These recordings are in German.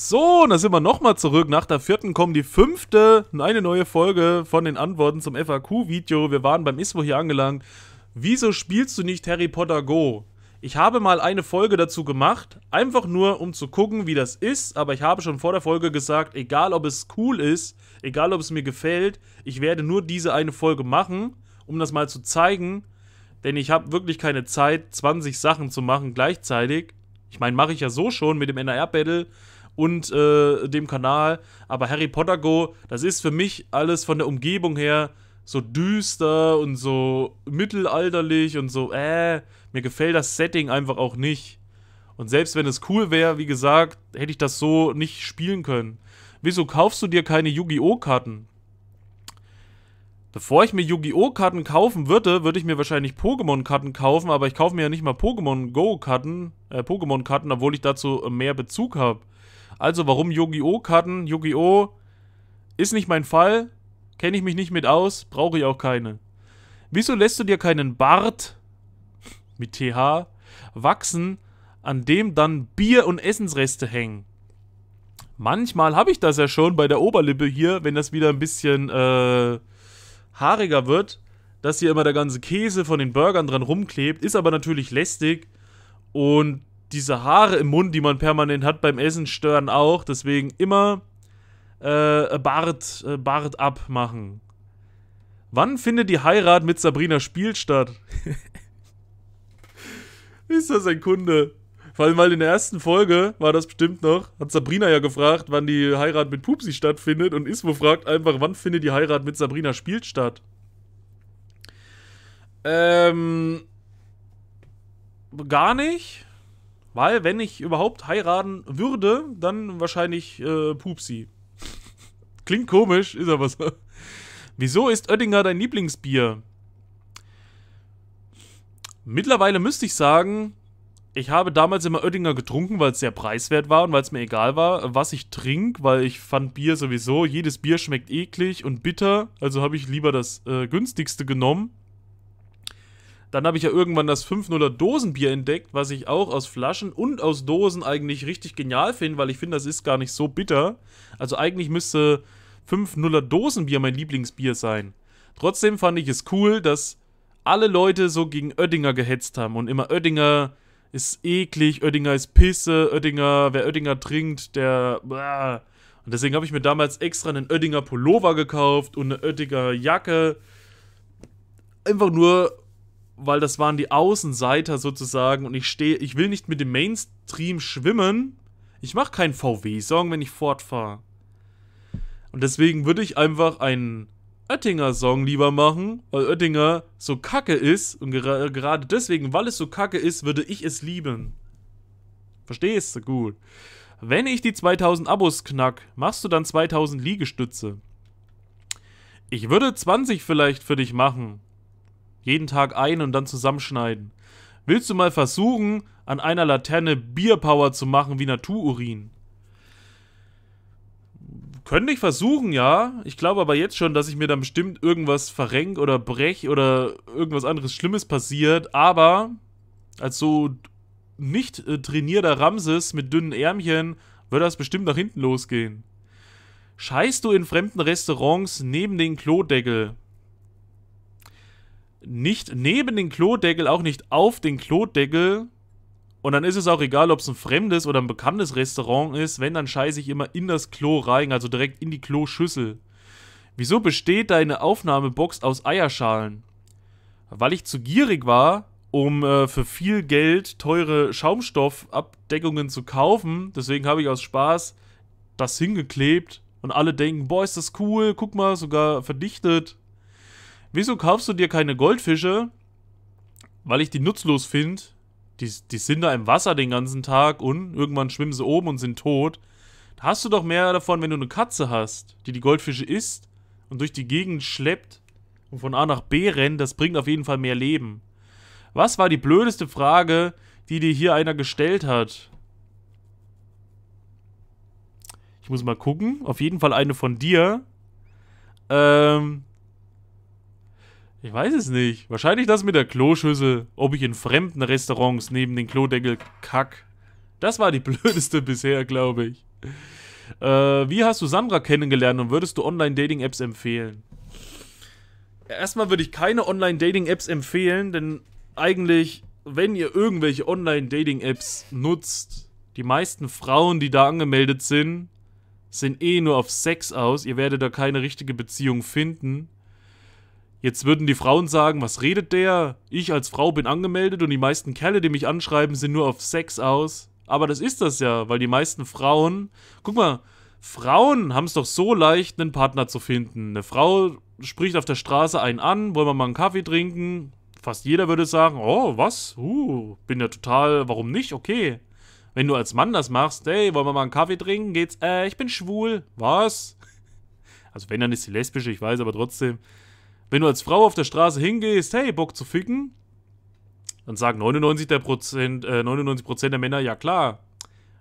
So, und da sind wir nochmal zurück. Nach der vierten kommt die fünfte, eine neue Folge von den Antworten zum FAQ-Video. Wir waren beim ISWO hier angelangt. Wieso spielst du nicht Harry Potter Go? Ich habe mal eine Folge dazu gemacht, einfach nur um zu gucken, wie das ist, aber ich habe schon vor der Folge gesagt, egal ob es cool ist, egal ob es mir gefällt, ich werde nur diese eine Folge machen, um das mal zu zeigen, denn ich habe wirklich keine Zeit, 20 Sachen zu machen gleichzeitig. Ich meine, mache ich ja so schon mit dem NAR-Battle, und äh, dem Kanal. Aber Harry Potter Go, das ist für mich alles von der Umgebung her so düster und so mittelalterlich und so, äh, mir gefällt das Setting einfach auch nicht. Und selbst wenn es cool wäre, wie gesagt, hätte ich das so nicht spielen können. Wieso kaufst du dir keine Yu-Gi-Oh! Karten? Bevor ich mir Yu-Gi-Oh! Karten kaufen würde, würde ich mir wahrscheinlich Pokémon-Karten kaufen, aber ich kaufe mir ja nicht mal Pokémon Go-Karten, äh, Pokémon-Karten, obwohl ich dazu mehr Bezug habe. Also warum Yu-Gi-Oh! Karten? Yu-Gi-Oh! ist nicht mein Fall, kenne ich mich nicht mit aus, brauche ich auch keine. Wieso lässt du dir keinen Bart mit TH wachsen, an dem dann Bier und Essensreste hängen? Manchmal habe ich das ja schon bei der Oberlippe hier, wenn das wieder ein bisschen äh, haariger wird, dass hier immer der ganze Käse von den Burgern dran rumklebt, ist aber natürlich lästig und diese Haare im Mund, die man permanent hat beim Essen, stören auch. Deswegen immer äh, Bart, äh, Bart abmachen. Wann findet die Heirat mit Sabrina Spiel statt? Ist das ein Kunde? Vor allem, weil in der ersten Folge war das bestimmt noch, hat Sabrina ja gefragt, wann die Heirat mit Pupsi stattfindet und Ismo fragt einfach, wann findet die Heirat mit Sabrina Spiel statt? Ähm. Gar nicht? Weil, wenn ich überhaupt heiraten würde, dann wahrscheinlich äh, Pupsi. Klingt komisch, ist aber so. Wieso ist Oettinger dein Lieblingsbier? Mittlerweile müsste ich sagen, ich habe damals immer Oettinger getrunken, weil es sehr preiswert war und weil es mir egal war, was ich trinke, weil ich fand Bier sowieso, jedes Bier schmeckt eklig und bitter, also habe ich lieber das äh, günstigste genommen. Dann habe ich ja irgendwann das 5-0er Dosenbier entdeckt, was ich auch aus Flaschen und aus Dosen eigentlich richtig genial finde, weil ich finde, das ist gar nicht so bitter. Also eigentlich müsste 5-0er Dosenbier mein Lieblingsbier sein. Trotzdem fand ich es cool, dass alle Leute so gegen Oettinger gehetzt haben und immer Oettinger ist eklig, Oettinger ist Pisse, Oettinger, wer Oettinger trinkt, der... Und deswegen habe ich mir damals extra einen Oettinger Pullover gekauft und eine Oettinger Jacke. Einfach nur, weil das waren die Außenseiter sozusagen und ich stehe, ich will nicht mit dem Mainstream schwimmen. Ich mache keinen VW-Song, wenn ich fortfahre. Und deswegen würde ich einfach einen Oettinger-Song lieber machen, weil Oettinger so kacke ist und ger gerade deswegen, weil es so kacke ist, würde ich es lieben. Verstehst du? Gut. Wenn ich die 2000 Abos knack, machst du dann 2000 Liegestütze. Ich würde 20 vielleicht für dich machen. Jeden Tag ein und dann zusammenschneiden. Willst du mal versuchen, an einer Laterne Bierpower zu machen wie Natururin? Könnte ich versuchen, ja. Ich glaube aber jetzt schon, dass ich mir dann bestimmt irgendwas verrenk oder brech oder irgendwas anderes Schlimmes passiert. Aber als so nicht äh, trainierter Ramses mit dünnen Ärmchen wird das bestimmt nach hinten losgehen. Scheißt du in fremden Restaurants neben den Klodeckel? nicht neben den Klodeckel, auch nicht auf den Klodeckel. Und dann ist es auch egal, ob es ein fremdes oder ein bekanntes Restaurant ist. Wenn, dann scheiße ich immer in das Klo rein, also direkt in die Kloschüssel. Wieso besteht deine Aufnahmebox aus Eierschalen? Weil ich zu gierig war, um äh, für viel Geld teure Schaumstoffabdeckungen zu kaufen. Deswegen habe ich aus Spaß das hingeklebt. Und alle denken, boah, ist das cool, guck mal, sogar verdichtet. Wieso kaufst du dir keine Goldfische? Weil ich die nutzlos finde. Die, die sind da im Wasser den ganzen Tag und irgendwann schwimmen sie oben und sind tot. Da hast du doch mehr davon, wenn du eine Katze hast, die die Goldfische isst und durch die Gegend schleppt und von A nach B rennt. Das bringt auf jeden Fall mehr Leben. Was war die blödeste Frage, die dir hier einer gestellt hat? Ich muss mal gucken. Auf jeden Fall eine von dir. Ähm, ich weiß es nicht. Wahrscheinlich das mit der Kloschüssel. Ob ich in fremden Restaurants neben den Klodeckel kack. Das war die blödeste bisher, glaube ich. Äh, wie hast du Sandra kennengelernt und würdest du Online-Dating-Apps empfehlen? Erstmal würde ich keine Online-Dating-Apps empfehlen, denn eigentlich, wenn ihr irgendwelche Online-Dating-Apps nutzt, die meisten Frauen, die da angemeldet sind, sind eh nur auf Sex aus. Ihr werdet da keine richtige Beziehung finden. Jetzt würden die Frauen sagen, was redet der? Ich als Frau bin angemeldet und die meisten Kerle, die mich anschreiben, sind nur auf Sex aus. Aber das ist das ja, weil die meisten Frauen. Guck mal, Frauen haben es doch so leicht, einen Partner zu finden. Eine Frau spricht auf der Straße einen an, wollen wir mal einen Kaffee trinken? Fast jeder würde sagen, oh, was? Uh, bin ja total, warum nicht? Okay. Wenn du als Mann das machst, hey, wollen wir mal einen Kaffee trinken? Geht's, äh, ich bin schwul. Was? Also wenn, dann ist sie lesbische, ich weiß, aber trotzdem. Wenn du als Frau auf der Straße hingehst, hey, Bock zu ficken, dann sagen 99%, der, Prozent, äh, 99 der Männer, ja klar.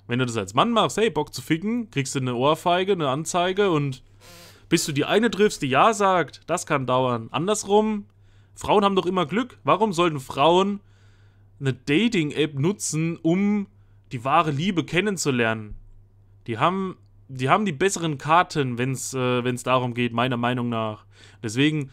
Wenn du das als Mann machst, hey, Bock zu ficken, kriegst du eine Ohrfeige, eine Anzeige und bis du die eine triffst, die ja sagt, das kann dauern. Andersrum, Frauen haben doch immer Glück. Warum sollten Frauen eine Dating-App nutzen, um die wahre Liebe kennenzulernen? Die haben die, haben die besseren Karten, wenn es äh, darum geht, meiner Meinung nach. Deswegen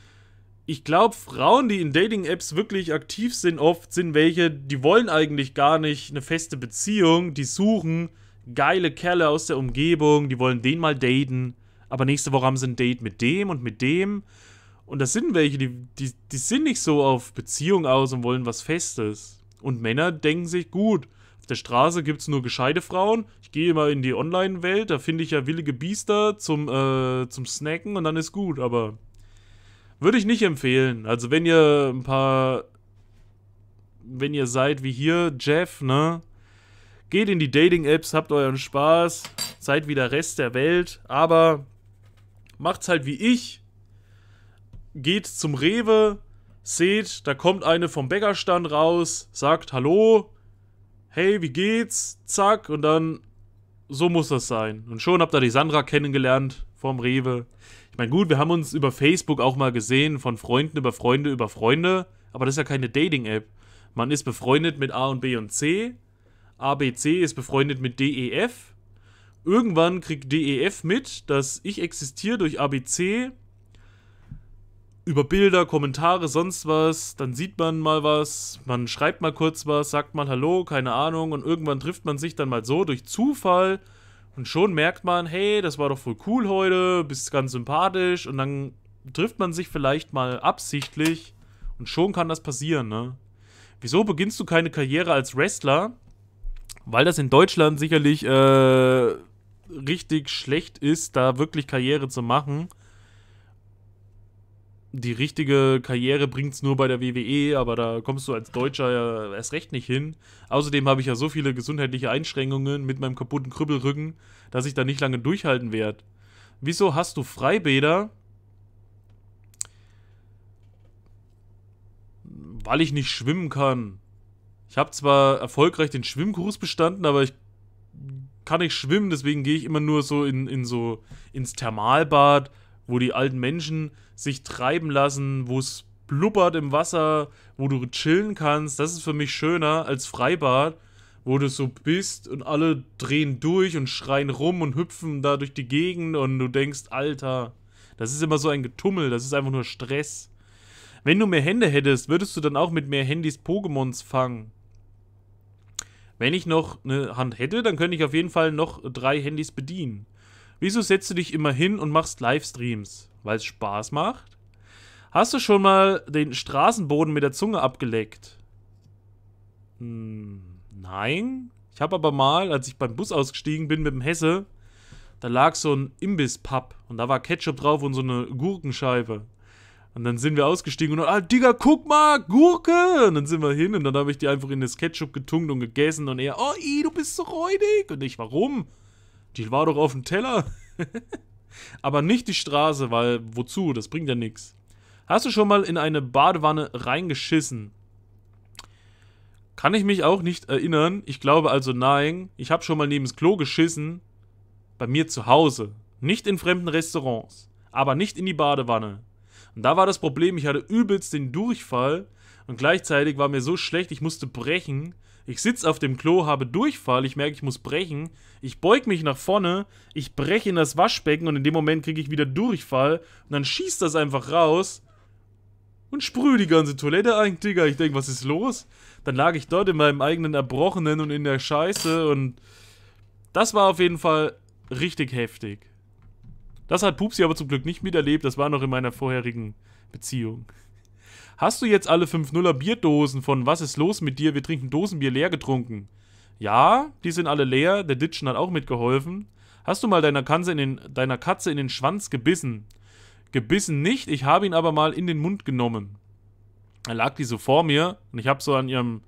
ich glaube, Frauen, die in Dating-Apps wirklich aktiv sind, oft sind welche, die wollen eigentlich gar nicht eine feste Beziehung, die suchen geile Kerle aus der Umgebung, die wollen den mal daten, aber nächste Woche haben sie ein Date mit dem und mit dem. Und das sind welche, die, die, die sind nicht so auf Beziehung aus und wollen was Festes. Und Männer denken sich, gut, auf der Straße gibt es nur gescheite Frauen. Ich gehe mal in die Online-Welt, da finde ich ja willige Biester zum, äh, zum Snacken und dann ist gut. Aber würde ich nicht empfehlen. Also wenn ihr ein paar, wenn ihr seid wie hier, Jeff, ne? Geht in die Dating-Apps, habt euren Spaß, seid wie der Rest der Welt, aber macht's halt wie ich. Geht zum Rewe, seht, da kommt eine vom Bäckerstand raus, sagt Hallo, hey, wie geht's? Zack, und dann so muss das sein. Und schon habt ihr die Sandra kennengelernt, vorm Rewe. Ich meine, gut, wir haben uns über Facebook auch mal gesehen, von Freunden über Freunde über Freunde, aber das ist ja keine Dating-App. Man ist befreundet mit A und B und C, A B C ist befreundet mit D E F. Irgendwann kriegt D E F mit, dass ich existiere durch A B C über Bilder, Kommentare, sonst was, dann sieht man mal was, man schreibt mal kurz was, sagt mal Hallo, keine Ahnung, und irgendwann trifft man sich dann mal so durch Zufall und schon merkt man, hey, das war doch voll cool heute, bist ganz sympathisch. Und dann trifft man sich vielleicht mal absichtlich. Und schon kann das passieren, ne? Wieso beginnst du keine Karriere als Wrestler? Weil das in Deutschland sicherlich äh, richtig schlecht ist, da wirklich Karriere zu machen die richtige Karriere bringt es nur bei der WWE, aber da kommst du als Deutscher ja erst recht nicht hin. Außerdem habe ich ja so viele gesundheitliche Einschränkungen mit meinem kaputten Krüppelrücken, dass ich da nicht lange durchhalten werde. Wieso hast du Freibäder? Weil ich nicht schwimmen kann. Ich habe zwar erfolgreich den Schwimmkurs bestanden, aber ich kann nicht schwimmen, deswegen gehe ich immer nur so in, in so ins Thermalbad wo die alten Menschen sich treiben lassen, wo es blubbert im Wasser, wo du chillen kannst. Das ist für mich schöner als Freibad, wo du so bist und alle drehen durch und schreien rum und hüpfen da durch die Gegend und du denkst, Alter, das ist immer so ein Getummel, das ist einfach nur Stress. Wenn du mehr Hände hättest, würdest du dann auch mit mehr Handys Pokémons fangen. Wenn ich noch eine Hand hätte, dann könnte ich auf jeden Fall noch drei Handys bedienen. Wieso setzt du dich immer hin und machst Livestreams? Weil es Spaß macht? Hast du schon mal den Straßenboden mit der Zunge abgeleckt? Hm, nein. Ich habe aber mal, als ich beim Bus ausgestiegen bin mit dem Hesse, da lag so ein Imbiss-Pub und da war Ketchup drauf und so eine Gurkenscheibe. Und dann sind wir ausgestiegen und, ah, Digga, guck mal, Gurke! Und dann sind wir hin und dann habe ich die einfach in das Ketchup getunkt und gegessen und er, oh, i, du bist so räudig! Und ich, warum? Die war doch auf dem Teller. Aber nicht die Straße, weil wozu? Das bringt ja nichts. Hast du schon mal in eine Badewanne reingeschissen? Kann ich mich auch nicht erinnern. Ich glaube also nein. Ich habe schon mal neben das Klo geschissen. Bei mir zu Hause. Nicht in fremden Restaurants. Aber nicht in die Badewanne. Und da war das Problem, ich hatte übelst den Durchfall. Und gleichzeitig war mir so schlecht, ich musste brechen. Ich sitze auf dem Klo, habe Durchfall, ich merke, ich muss brechen. Ich beug mich nach vorne, ich breche in das Waschbecken und in dem Moment kriege ich wieder Durchfall. Und dann schießt das einfach raus und sprühe die ganze Toilette ein, Digga. Ich denke, was ist los? Dann lag ich dort in meinem eigenen Erbrochenen und in der Scheiße und das war auf jeden Fall richtig heftig. Das hat Pupsi aber zum Glück nicht miterlebt, das war noch in meiner vorherigen Beziehung. Hast du jetzt alle 5-0er Bierdosen von Was ist los mit dir? Wir trinken Dosenbier leer getrunken. Ja, die sind alle leer. Der Ditschen hat auch mitgeholfen. Hast du mal deiner, den, deiner Katze in den Schwanz gebissen? Gebissen nicht, ich habe ihn aber mal in den Mund genommen. Da lag die so vor mir und ich habe so an ihrem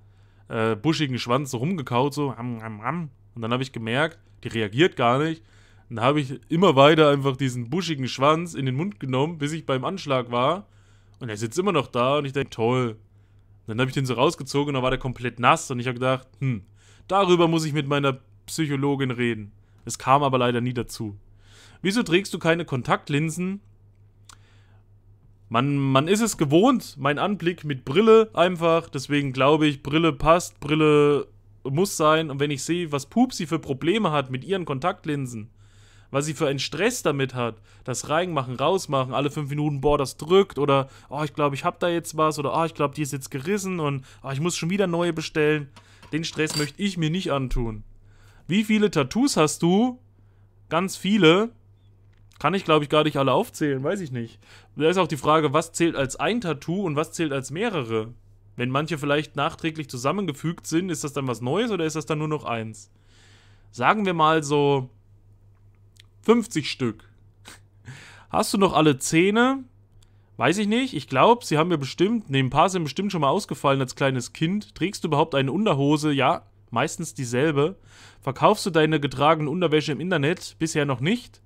äh, buschigen Schwanz so rumgekaut, so. Und dann habe ich gemerkt, die reagiert gar nicht. Und dann habe ich immer weiter einfach diesen buschigen Schwanz in den Mund genommen, bis ich beim Anschlag war. Und er sitzt immer noch da und ich denke, toll. Und dann habe ich den so rausgezogen und dann war der komplett nass und ich habe gedacht, hm, darüber muss ich mit meiner Psychologin reden. Es kam aber leider nie dazu. Wieso trägst du keine Kontaktlinsen? Man, man ist es gewohnt, mein Anblick mit Brille einfach. Deswegen glaube ich, Brille passt, Brille muss sein. Und wenn ich sehe, was Pupsi für Probleme hat mit ihren Kontaktlinsen, was sie für einen Stress damit hat. Das reinmachen, rausmachen, alle fünf Minuten, boah, das drückt oder, oh, ich glaube, ich habe da jetzt was oder, oh, ich glaube, die ist jetzt gerissen und, oh, ich muss schon wieder neue bestellen. Den Stress möchte ich mir nicht antun. Wie viele Tattoos hast du? Ganz viele. Kann ich, glaube ich, gar nicht alle aufzählen, weiß ich nicht. Da ist auch die Frage, was zählt als ein Tattoo und was zählt als mehrere? Wenn manche vielleicht nachträglich zusammengefügt sind, ist das dann was Neues oder ist das dann nur noch eins? Sagen wir mal so 50 Stück. Hast du noch alle Zähne? Weiß ich nicht. Ich glaube, sie haben mir bestimmt, ne, ein paar sind bestimmt schon mal ausgefallen als kleines Kind. Trägst du überhaupt eine Unterhose? Ja, meistens dieselbe. Verkaufst du deine getragene Unterwäsche im Internet? Bisher noch nicht.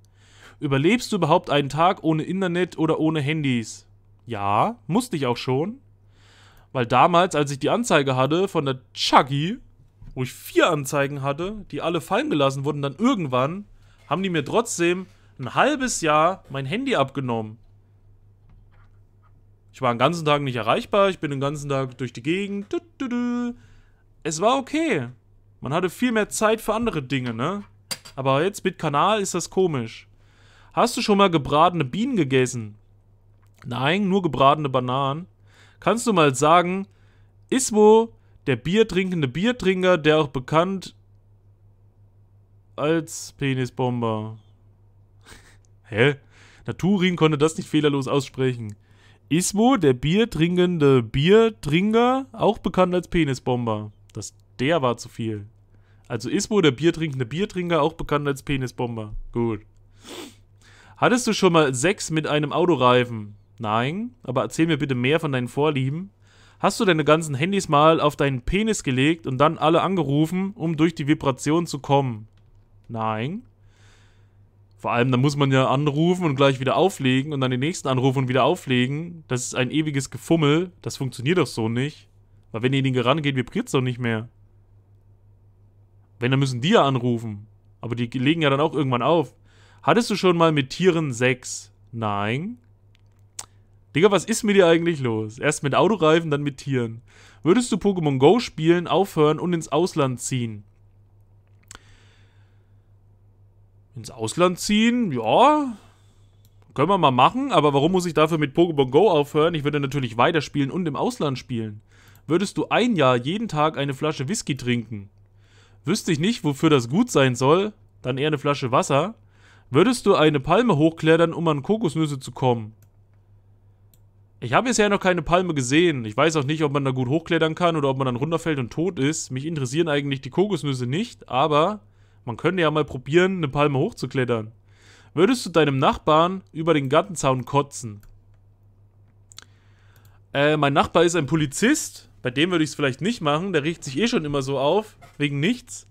Überlebst du überhaupt einen Tag ohne Internet oder ohne Handys? Ja, musste ich auch schon. Weil damals, als ich die Anzeige hatte von der Chuggy, wo ich vier Anzeigen hatte, die alle fallen gelassen wurden, dann irgendwann haben die mir trotzdem ein halbes Jahr mein Handy abgenommen. Ich war den ganzen Tag nicht erreichbar, ich bin den ganzen Tag durch die Gegend. Es war okay. Man hatte viel mehr Zeit für andere Dinge, ne? Aber jetzt mit Kanal ist das komisch. Hast du schon mal gebratene Bienen gegessen? Nein, nur gebratene Bananen. Kannst du mal sagen, ist wo der biertrinkende Biertrinker, der auch bekannt als Penisbomber. Hä? Naturin konnte das nicht fehlerlos aussprechen. Ismo, der biertrinkende Biertrinker, auch bekannt als Penisbomber. Das der war zu viel. Also Ismo, der biertrinkende Biertrinker, auch bekannt als Penisbomber. Gut. Hattest du schon mal Sex mit einem Autoreifen? Nein, aber erzähl mir bitte mehr von deinen Vorlieben. Hast du deine ganzen Handys mal auf deinen Penis gelegt und dann alle angerufen, um durch die Vibration zu kommen? Nein. Vor allem, da muss man ja anrufen und gleich wieder auflegen und dann den nächsten anrufen und wieder auflegen. Das ist ein ewiges Gefummel. Das funktioniert doch so nicht. Weil wenn ihr rangeht, vibriert es doch nicht mehr. Wenn, dann müssen die ja anrufen. Aber die legen ja dann auch irgendwann auf. Hattest du schon mal mit Tieren Sex? Nein. Digga, was ist mit dir eigentlich los? Erst mit Autoreifen, dann mit Tieren. Würdest du Pokémon Go spielen, aufhören und ins Ausland ziehen? Ins Ausland ziehen? Ja. Können wir mal machen, aber warum muss ich dafür mit Pokémon Go aufhören? Ich würde natürlich weiterspielen und im Ausland spielen. Würdest du ein Jahr jeden Tag eine Flasche Whisky trinken? Wüsste ich nicht, wofür das gut sein soll. Dann eher eine Flasche Wasser. Würdest du eine Palme hochklettern, um an Kokosnüsse zu kommen? Ich habe bisher noch keine Palme gesehen. Ich weiß auch nicht, ob man da gut hochklettern kann oder ob man dann runterfällt und tot ist. Mich interessieren eigentlich die Kokosnüsse nicht, aber man könnte ja mal probieren, eine Palme hochzuklettern. Würdest du deinem Nachbarn über den Gartenzaun kotzen? Äh, mein Nachbar ist ein Polizist. Bei dem würde ich es vielleicht nicht machen. Der riecht sich eh schon immer so auf, wegen nichts.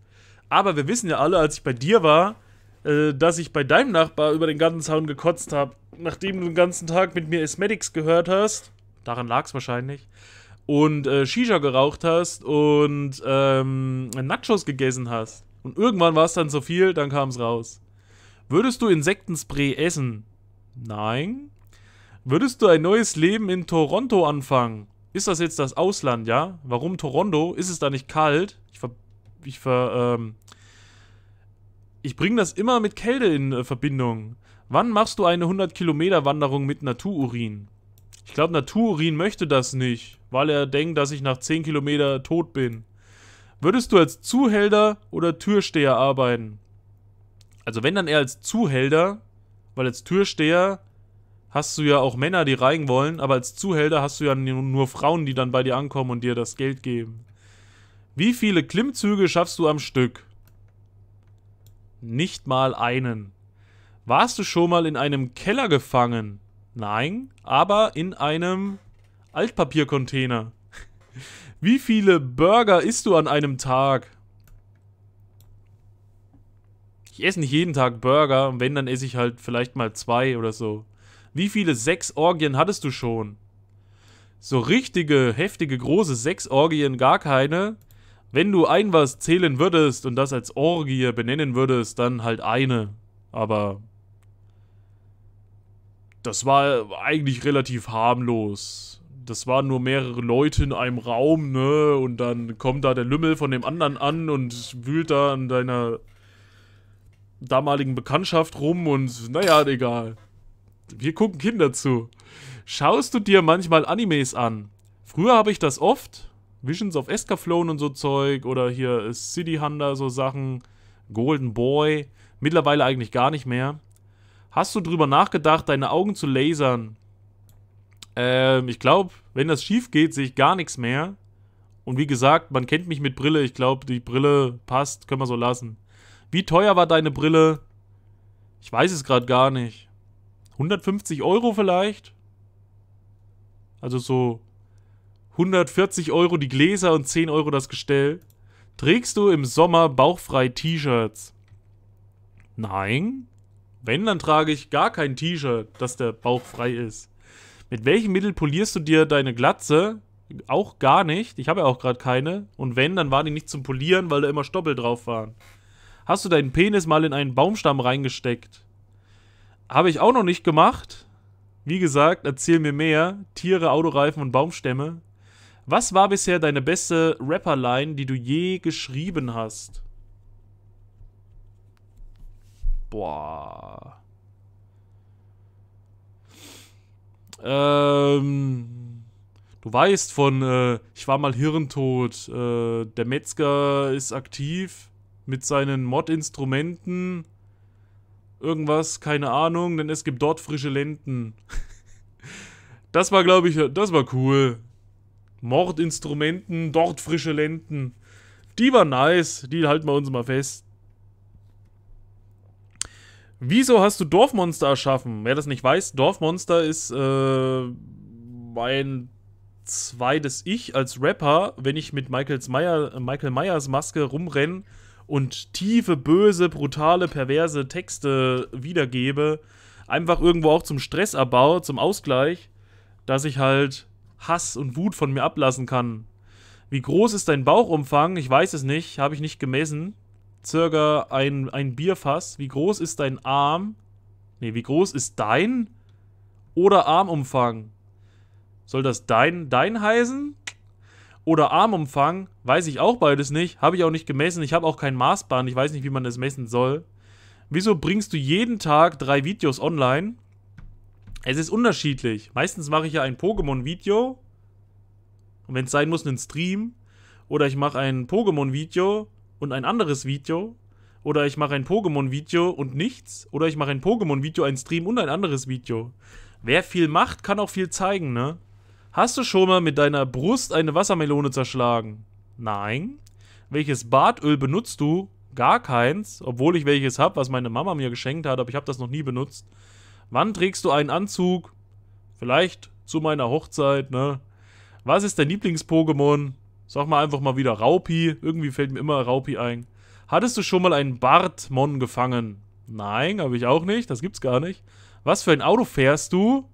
Aber wir wissen ja alle, als ich bei dir war, äh, dass ich bei deinem Nachbar über den Gartenzaun gekotzt habe. Nachdem du den ganzen Tag mit mir Esmetics gehört hast. Daran lag es wahrscheinlich und äh, Shisha geraucht hast und ähm, Nachos gegessen hast. Und irgendwann war es dann so viel, dann kam es raus. Würdest du Insektenspray essen? Nein. Würdest du ein neues Leben in Toronto anfangen? Ist das jetzt das Ausland, ja? Warum Toronto? Ist es da nicht kalt? Ich ver... Ich ver... Ähm ich bringe das immer mit Kälte in äh, Verbindung. Wann machst du eine 100-Kilometer-Wanderung mit Natururin? Ich glaube, Natururin möchte das nicht, weil er denkt, dass ich nach 10 Kilometer tot bin. Würdest du als Zuhälter oder Türsteher arbeiten? Also wenn dann eher als Zuhälter, weil als Türsteher hast du ja auch Männer, die rein wollen, aber als Zuhälter hast du ja nur Frauen, die dann bei dir ankommen und dir das Geld geben. Wie viele Klimmzüge schaffst du am Stück? Nicht mal einen. Warst du schon mal in einem Keller gefangen? Nein, aber in einem Altpapiercontainer. Wie viele Burger isst du an einem Tag? Ich esse nicht jeden Tag Burger. Wenn, dann esse ich halt vielleicht mal zwei oder so. Wie viele Sexorgien hattest du schon? So richtige, heftige, große Sexorgien gar keine. Wenn du ein was zählen würdest und das als Orgie benennen würdest, dann halt eine. Aber das war eigentlich relativ harmlos das waren nur mehrere Leute in einem Raum, ne? Und dann kommt da der Lümmel von dem anderen an und wühlt da an deiner damaligen Bekanntschaft rum und naja, egal. Wir gucken Kinder zu. Schaust du dir manchmal Animes an? Früher habe ich das oft. Visions of Escaflowne und so Zeug oder hier äh, City Hunter, so Sachen. Golden Boy. Mittlerweile eigentlich gar nicht mehr. Hast du drüber nachgedacht, deine Augen zu lasern? Ähm, ich glaube, wenn das schief geht, sehe ich gar nichts mehr. Und wie gesagt, man kennt mich mit Brille. Ich glaube, die Brille passt. Können wir so lassen. Wie teuer war deine Brille? Ich weiß es gerade gar nicht. 150 Euro vielleicht? Also so 140 Euro die Gläser und 10 Euro das Gestell. Trägst du im Sommer bauchfrei T-Shirts? Nein. Wenn, dann trage ich gar kein T-Shirt, dass der bauchfrei ist. Mit welchem Mittel polierst du dir deine Glatze? Auch gar nicht. Ich habe ja auch gerade keine. Und wenn, dann waren die nicht zum Polieren, weil da immer Stoppel drauf waren. Hast du deinen Penis mal in einen Baumstamm reingesteckt? Habe ich auch noch nicht gemacht. Wie gesagt, erzähl mir mehr. Tiere, Autoreifen und Baumstämme. Was war bisher deine beste Rapper-Line, die du je geschrieben hast? Boah. Ähm, du weißt von, äh, ich war mal hirntot. Äh, der Metzger ist aktiv mit seinen Mod-Instrumenten. Irgendwas, keine Ahnung, denn es gibt dort frische Lenden. das war, glaube ich, das war cool. Mordinstrumenten, dort frische Lenden. Die war nice, die halten wir uns mal fest. Wieso hast du Dorfmonster erschaffen? Wer das nicht weiß, Dorfmonster ist äh, mein zweites Ich als Rapper, wenn ich mit Michaels Meyer, Michael Myers Maske rumrenne und tiefe, böse, brutale, perverse Texte wiedergebe. Einfach irgendwo auch zum Stressabbau, zum Ausgleich, dass ich halt Hass und Wut von mir ablassen kann. Wie groß ist dein Bauchumfang? Ich weiß es nicht, habe ich nicht gemessen circa ein, ein Bierfass. Wie groß ist dein Arm? Ne, wie groß ist dein oder Armumfang? Soll das dein, dein heißen? Oder Armumfang? Weiß ich auch beides nicht. Habe ich auch nicht gemessen. Ich habe auch kein Maßband. Ich weiß nicht, wie man das messen soll. Wieso bringst du jeden Tag drei Videos online? Es ist unterschiedlich. Meistens mache ich ja ein Pokémon-Video. Und wenn es sein muss, einen Stream. Oder ich mache ein Pokémon-Video und ein anderes Video. Oder ich mache ein Pokémon-Video und nichts. Oder ich mache ein Pokémon-Video, ein Stream und ein anderes Video. Wer viel macht, kann auch viel zeigen, ne? Hast du schon mal mit deiner Brust eine Wassermelone zerschlagen? Nein. Welches Bartöl benutzt du? Gar keins, obwohl ich welches habe, was meine Mama mir geschenkt hat, aber ich habe das noch nie benutzt. Wann trägst du einen Anzug? Vielleicht zu meiner Hochzeit, ne? Was ist dein Lieblings-Pokémon? Sag mal einfach mal wieder Raupi. Irgendwie fällt mir immer Raupi ein. Hattest du schon mal einen Bartmon gefangen? Nein, habe ich auch nicht. Das gibt's gar nicht. Was für ein Auto fährst du?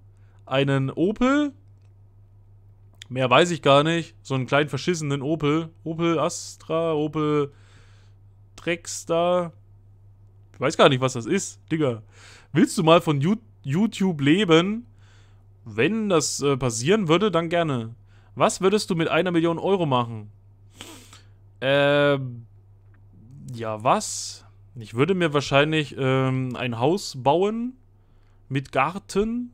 Einen Opel? Mehr weiß ich gar nicht. So einen kleinen verschissenen Opel. Opel Astra, Opel Drexter. Ich weiß gar nicht, was das ist. Digga. Willst du mal von YouTube leben? Wenn das äh, passieren würde, dann gerne. Was würdest du mit einer Million Euro machen? Ähm, ja, was? Ich würde mir wahrscheinlich ähm, ein Haus bauen mit Garten,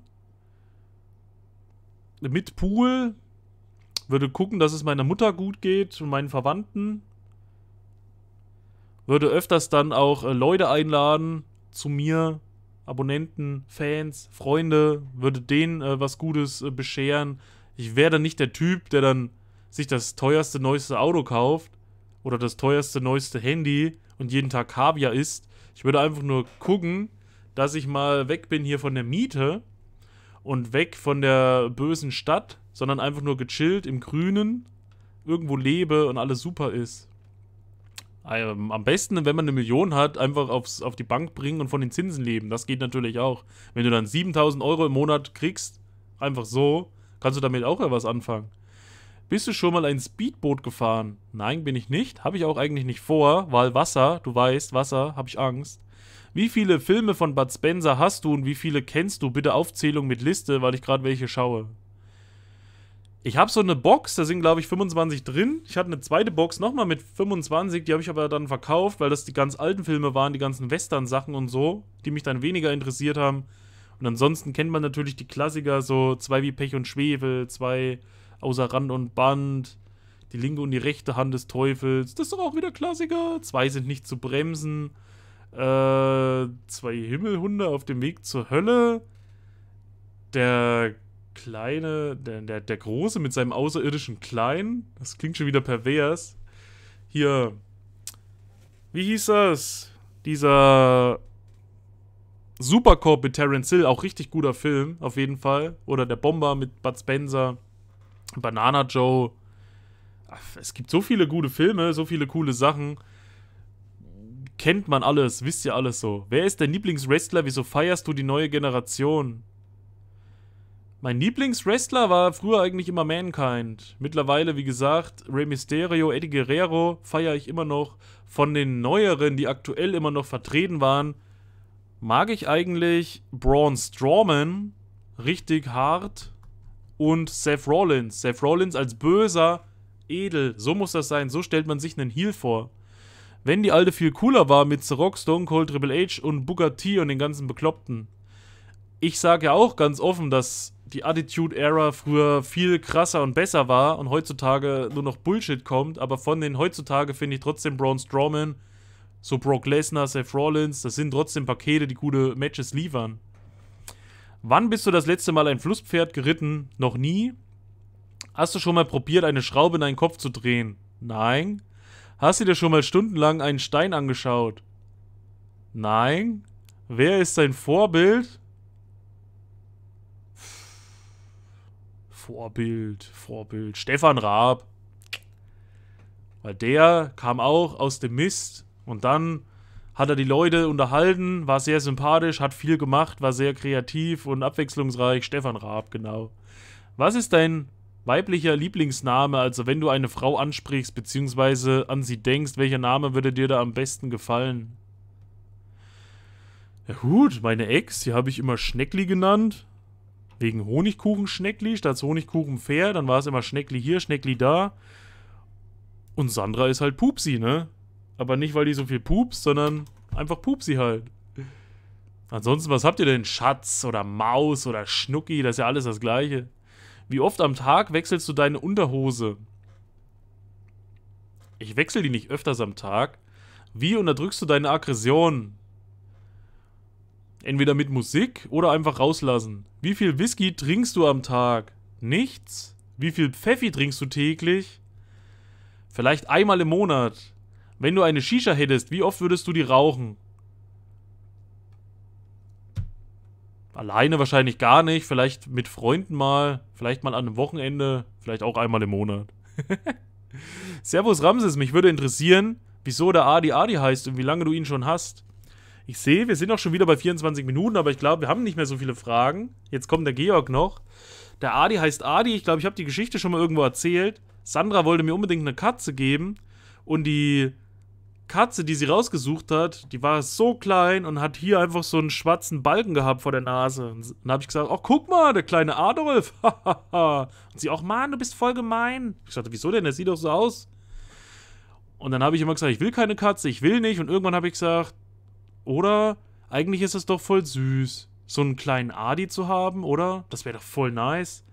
mit Pool, würde gucken, dass es meiner Mutter gut geht und meinen Verwandten. Würde öfters dann auch äh, Leute einladen zu mir, Abonnenten, Fans, Freunde, würde denen äh, was Gutes äh, bescheren ich wäre dann nicht der Typ, der dann sich das teuerste, neueste Auto kauft oder das teuerste, neueste Handy und jeden Tag Kaviar isst. Ich würde einfach nur gucken, dass ich mal weg bin hier von der Miete und weg von der bösen Stadt, sondern einfach nur gechillt im Grünen irgendwo lebe und alles super ist. Ähm, am besten, wenn man eine Million hat, einfach aufs, auf die Bank bringen und von den Zinsen leben. Das geht natürlich auch. Wenn du dann 7000 Euro im Monat kriegst, einfach so, Kannst du damit auch etwas anfangen? Bist du schon mal ein Speedboot gefahren? Nein, bin ich nicht. Habe ich auch eigentlich nicht vor, weil Wasser, du weißt, Wasser, habe ich Angst. Wie viele Filme von Bud Spencer hast du und wie viele kennst du? Bitte Aufzählung mit Liste, weil ich gerade welche schaue. Ich habe so eine Box, da sind glaube ich 25 drin. Ich hatte eine zweite Box nochmal mit 25, die habe ich aber dann verkauft, weil das die ganz alten Filme waren, die ganzen Western-Sachen und so, die mich dann weniger interessiert haben. Und ansonsten kennt man natürlich die Klassiker, so zwei wie Pech und Schwefel, zwei außer Rand und Band, die linke und die rechte Hand des Teufels, das ist doch auch wieder Klassiker, zwei sind nicht zu bremsen, äh, zwei Himmelhunde auf dem Weg zur Hölle, der kleine, der, der, der große mit seinem außerirdischen Kleinen, das klingt schon wieder pervers, hier, wie hieß das? Dieser Supercorp mit Terence Hill, auch richtig guter Film, auf jeden Fall. Oder Der Bomber mit Bud Spencer, Banana Joe. Es gibt so viele gute Filme, so viele coole Sachen. Kennt man alles, wisst ihr alles so. Wer ist dein Lieblingswrestler? Wieso feierst du die neue Generation? Mein Lieblingswrestler war früher eigentlich immer Mankind. Mittlerweile, wie gesagt, Rey Mysterio, Eddie Guerrero feiere ich immer noch. Von den neueren, die aktuell immer noch vertreten waren, mag ich eigentlich Braun Strowman richtig hart und Seth Rollins. Seth Rollins als böser, edel. So muss das sein. So stellt man sich einen Heal vor. Wenn die alte viel cooler war mit The Rock, Stone Cold, Triple H und Booker T und den ganzen Bekloppten. Ich sage ja auch ganz offen, dass die Attitude Era früher viel krasser und besser war und heutzutage nur noch Bullshit kommt, aber von den heutzutage finde ich trotzdem Braun Strowman so Brock Lesnar, Seth Rollins, das sind trotzdem Pakete, die gute Matches liefern. Wann bist du das letzte Mal ein Flusspferd geritten? Noch nie? Hast du schon mal probiert, eine Schraube in deinen Kopf zu drehen? Nein. Hast du dir schon mal stundenlang einen Stein angeschaut? Nein. Wer ist dein Vorbild? Vorbild, Vorbild. Stefan Raab. Weil der kam auch aus dem Mist und dann hat er die Leute unterhalten, war sehr sympathisch, hat viel gemacht, war sehr kreativ und abwechslungsreich. Stefan Raab, genau. Was ist dein weiblicher Lieblingsname? Also wenn du eine Frau ansprichst beziehungsweise an sie denkst, welcher Name würde dir da am besten gefallen? Ja gut, meine Ex, die habe ich immer Schneckli genannt. Wegen Honigkuchen Schneckli, statt Honigkuchen Fair, dann war es immer Schneckli hier, Schneckli da. Und Sandra ist halt Pupsi, ne? Aber nicht, weil die so viel pups, sondern einfach pupsi halt. Ansonsten, was habt ihr denn? Schatz oder Maus oder Schnucki, das ist ja alles das gleiche. Wie oft am Tag wechselst du deine Unterhose? Ich wechsle die nicht öfters am Tag. Wie unterdrückst du deine Aggression? Entweder mit Musik oder einfach rauslassen. Wie viel Whisky trinkst du am Tag? Nichts. Wie viel Pfeffi trinkst du täglich? Vielleicht einmal im Monat. Wenn du eine Shisha hättest, wie oft würdest du die rauchen? Alleine wahrscheinlich gar nicht. Vielleicht mit Freunden mal. Vielleicht mal an einem Wochenende. Vielleicht auch einmal im Monat. Servus Ramses, mich würde interessieren, wieso der Adi Adi heißt und wie lange du ihn schon hast. Ich sehe, wir sind auch schon wieder bei 24 Minuten, aber ich glaube, wir haben nicht mehr so viele Fragen. Jetzt kommt der Georg noch. Der Adi heißt Adi. Ich glaube, ich habe die Geschichte schon mal irgendwo erzählt. Sandra wollte mir unbedingt eine Katze geben. Und die Katze, die sie rausgesucht hat, die war so klein und hat hier einfach so einen schwarzen Balken gehabt vor der Nase. Und dann habe ich gesagt, ach, oh, guck mal, der kleine Adolf. und sie auch, Mann, du bist voll gemein. Ich sagte, wieso denn? Der sieht doch so aus. Und dann habe ich immer gesagt, ich will keine Katze, ich will nicht. Und irgendwann habe ich gesagt, oder? Eigentlich ist es doch voll süß, so einen kleinen Adi zu haben, oder? Das wäre doch voll nice.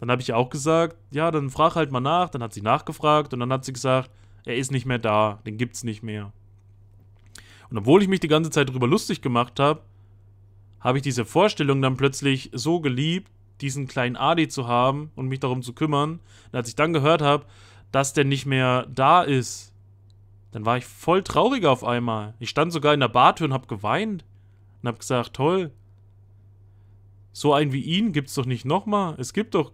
Dann habe ich auch gesagt, ja, dann frag halt mal nach. Dann hat sie nachgefragt und dann hat sie gesagt, er ist nicht mehr da, den gibt's nicht mehr. Und obwohl ich mich die ganze Zeit darüber lustig gemacht habe, habe ich diese Vorstellung dann plötzlich so geliebt, diesen kleinen Adi zu haben und mich darum zu kümmern. Und als ich dann gehört habe, dass der nicht mehr da ist, dann war ich voll traurig auf einmal. Ich stand sogar in der Bartür und habe geweint und habe gesagt, toll, so einen wie ihn gibt's doch nicht nochmal. Es gibt doch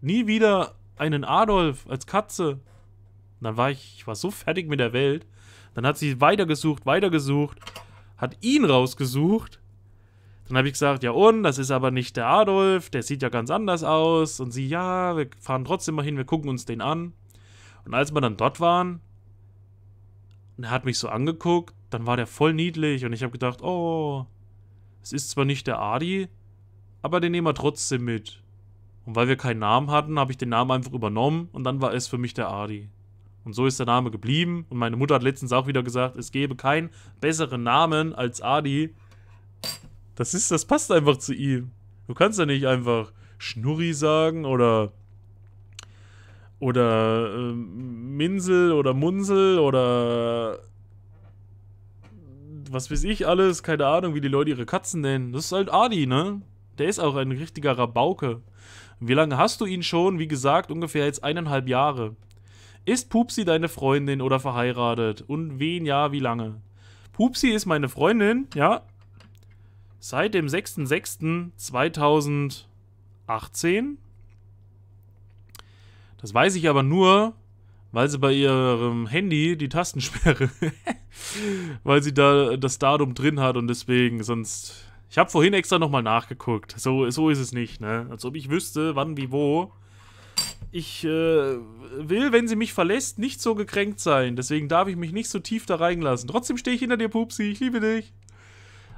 nie wieder einen Adolf als Katze dann war ich, ich war so fertig mit der Welt. Dann hat sie weitergesucht, weitergesucht, hat ihn rausgesucht. Dann habe ich gesagt, ja und, das ist aber nicht der Adolf, der sieht ja ganz anders aus. Und sie, ja, wir fahren trotzdem mal hin, wir gucken uns den an. Und als wir dann dort waren, und er hat mich so angeguckt, dann war der voll niedlich und ich habe gedacht, oh, es ist zwar nicht der Adi, aber den nehmen wir trotzdem mit. Und weil wir keinen Namen hatten, habe ich den Namen einfach übernommen und dann war es für mich der Adi. Und so ist der Name geblieben. Und meine Mutter hat letztens auch wieder gesagt, es gäbe keinen besseren Namen als Adi. Das ist, das passt einfach zu ihm. Du kannst ja nicht einfach Schnurri sagen oder oder äh, Minsel oder Munsel oder was weiß ich alles, keine Ahnung, wie die Leute ihre Katzen nennen. Das ist halt Adi, ne? Der ist auch ein richtiger Rabauke. Wie lange hast du ihn schon? Wie gesagt, ungefähr jetzt eineinhalb Jahre. Ist Pupsi deine Freundin oder verheiratet? Und wen, ja, wie lange? Pupsi ist meine Freundin, ja. Seit dem 6.6.2018. Das weiß ich aber nur, weil sie bei ihrem Handy die Tastensperre, weil sie da das Datum drin hat und deswegen, sonst... Ich habe vorhin extra nochmal nachgeguckt. So, so ist es nicht, ne? Als ob ich wüsste, wann, wie, wo ich äh, will, wenn sie mich verlässt, nicht so gekränkt sein. Deswegen darf ich mich nicht so tief da reinlassen. Trotzdem stehe ich hinter dir, Pupsi. Ich liebe dich.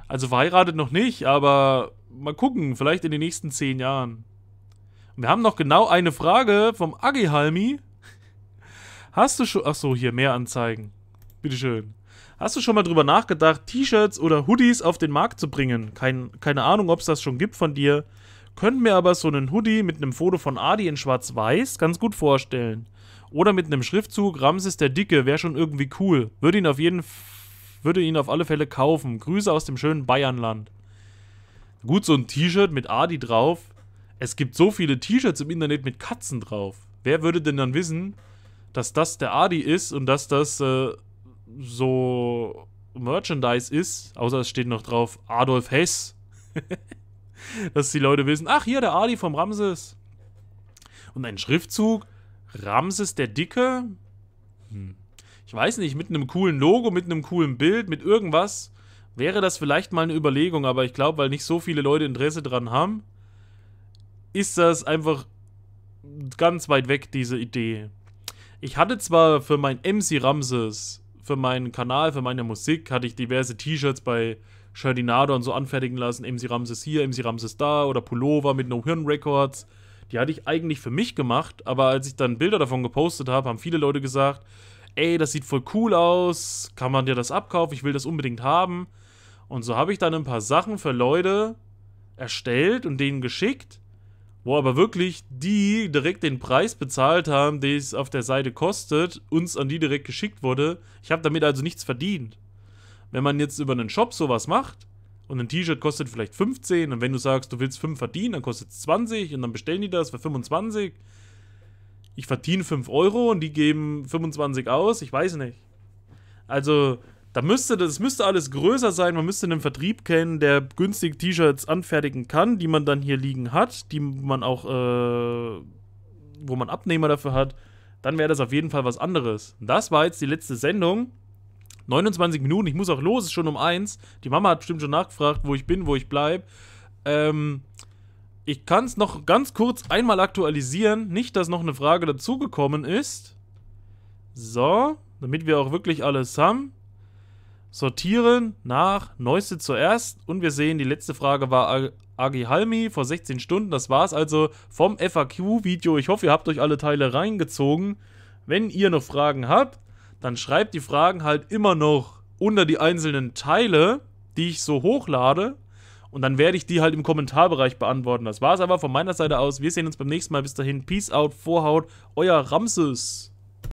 Also verheiratet noch nicht, aber mal gucken. Vielleicht in den nächsten zehn Jahren. Und wir haben noch genau eine Frage vom Agihalmi. Hast du schon... Achso, hier, mehr anzeigen. Bitteschön. Hast du schon mal drüber nachgedacht, T-Shirts oder Hoodies auf den Markt zu bringen? Kein, keine Ahnung, ob es das schon gibt von dir. Könnte mir aber so einen Hoodie mit einem Foto von Adi in schwarz-weiß ganz gut vorstellen. Oder mit einem Schriftzug Ramses der Dicke wäre schon irgendwie cool. Würde ihn auf jeden würde ihn auf alle Fälle kaufen. Grüße aus dem schönen Bayernland. Gut, so ein T-Shirt mit Adi drauf. Es gibt so viele T-Shirts im Internet mit Katzen drauf. Wer würde denn dann wissen, dass das der Adi ist und dass das äh, so Merchandise ist? Außer es steht noch drauf Adolf Hess. dass die Leute wissen, ach hier, der Adi vom Ramses. Und ein Schriftzug, Ramses der Dicke. Hm. Ich weiß nicht, mit einem coolen Logo, mit einem coolen Bild, mit irgendwas wäre das vielleicht mal eine Überlegung, aber ich glaube, weil nicht so viele Leute Interesse dran haben, ist das einfach ganz weit weg, diese Idee. Ich hatte zwar für mein MC Ramses, für meinen Kanal, für meine Musik, hatte ich diverse T-Shirts bei Scherdinado und so anfertigen lassen, MC Ramses hier, MC Ramses da oder Pullover mit No Hirn Records. Die hatte ich eigentlich für mich gemacht, aber als ich dann Bilder davon gepostet habe, haben viele Leute gesagt, ey, das sieht voll cool aus, kann man dir das abkaufen, ich will das unbedingt haben. Und so habe ich dann ein paar Sachen für Leute erstellt und denen geschickt, wo aber wirklich die direkt den Preis bezahlt haben, den es auf der Seite kostet, uns an die direkt geschickt wurde. Ich habe damit also nichts verdient wenn man jetzt über einen Shop sowas macht und ein T-Shirt kostet vielleicht 15 und wenn du sagst, du willst 5 verdienen, dann kostet es 20 und dann bestellen die das für 25. Ich verdiene 5 Euro und die geben 25 aus, ich weiß nicht. Also, da müsste das müsste alles größer sein. Man müsste einen Vertrieb kennen, der günstig T-Shirts anfertigen kann, die man dann hier liegen hat, die man auch, äh, wo man Abnehmer dafür hat. Dann wäre das auf jeden Fall was anderes. Das war jetzt die letzte Sendung. 29 Minuten, ich muss auch los, ist schon um eins. Die Mama hat bestimmt schon nachgefragt, wo ich bin, wo ich bleibe. Ähm, ich kann es noch ganz kurz einmal aktualisieren. Nicht, dass noch eine Frage dazugekommen ist. So, damit wir auch wirklich alles haben. Sortieren nach Neueste zuerst. Und wir sehen, die letzte Frage war Agi Halmi vor 16 Stunden. Das war es also vom FAQ-Video. Ich hoffe, ihr habt euch alle Teile reingezogen. Wenn ihr noch Fragen habt, dann schreibt die Fragen halt immer noch unter die einzelnen Teile, die ich so hochlade. Und dann werde ich die halt im Kommentarbereich beantworten. Das war es aber von meiner Seite aus. Wir sehen uns beim nächsten Mal. Bis dahin. Peace out, Vorhaut, euer Ramses.